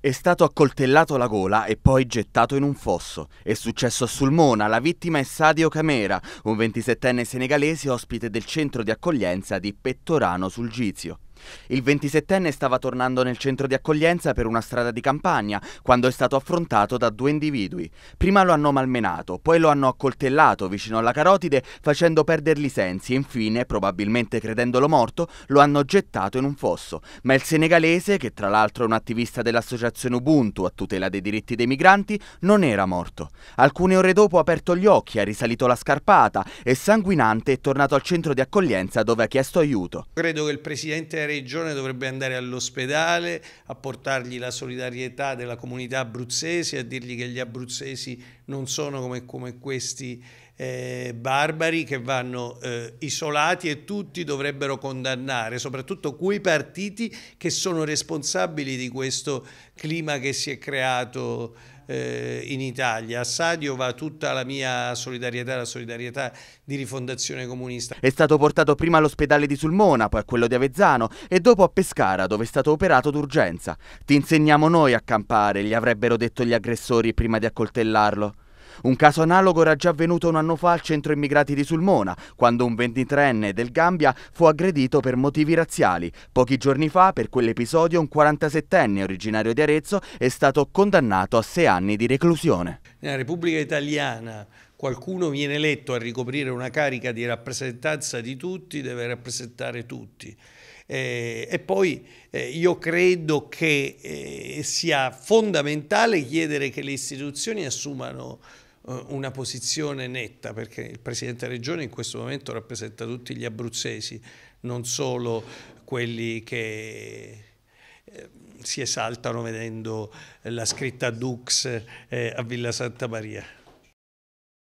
È stato accoltellato alla gola e poi gettato in un fosso. È successo a Sulmona, la vittima è Sadio Camera, un 27enne senegalese ospite del centro di accoglienza di Pettorano sul Gizio. Il 27enne stava tornando nel centro di accoglienza per una strada di campagna quando è stato affrontato da due individui. Prima lo hanno malmenato, poi lo hanno accoltellato vicino alla carotide facendo perdergli i sensi e infine, probabilmente credendolo morto, lo hanno gettato in un fosso. Ma il senegalese, che tra l'altro è un attivista dell'associazione Ubuntu a tutela dei diritti dei migranti, non era morto. Alcune ore dopo ha aperto gli occhi, ha risalito la scarpata e sanguinante è tornato al centro di accoglienza dove ha chiesto aiuto. Credo che il presidente regione dovrebbe andare all'ospedale a portargli la solidarietà della comunità abruzzese, a dirgli che gli abruzzesi non sono come, come questi eh, barbari che vanno eh, isolati e tutti dovrebbero condannare, soprattutto quei partiti che sono responsabili di questo clima che si è creato eh, in Italia. A Sadio va tutta la mia solidarietà, la solidarietà di Rifondazione Comunista. È stato portato prima all'ospedale di Sulmona, poi a quello di Avezzano e dopo a Pescara dove è stato operato d'urgenza. Ti insegniamo noi a campare, gli avrebbero detto gli aggressori prima di accoltellarlo. Un caso analogo era già avvenuto un anno fa al centro immigrati di Sulmona, quando un 23enne del Gambia fu aggredito per motivi razziali. Pochi giorni fa, per quell'episodio, un 47enne originario di Arezzo è stato condannato a sei anni di reclusione. Nella Repubblica Italiana qualcuno viene eletto a ricoprire una carica di rappresentanza di tutti, deve rappresentare tutti. Eh, e poi eh, io credo che eh, sia fondamentale chiedere che le istituzioni assumano eh, una posizione netta, perché il Presidente Regione in questo momento rappresenta tutti gli abruzzesi, non solo quelli che eh, si esaltano vedendo la scritta Dux eh, a Villa Santa Maria.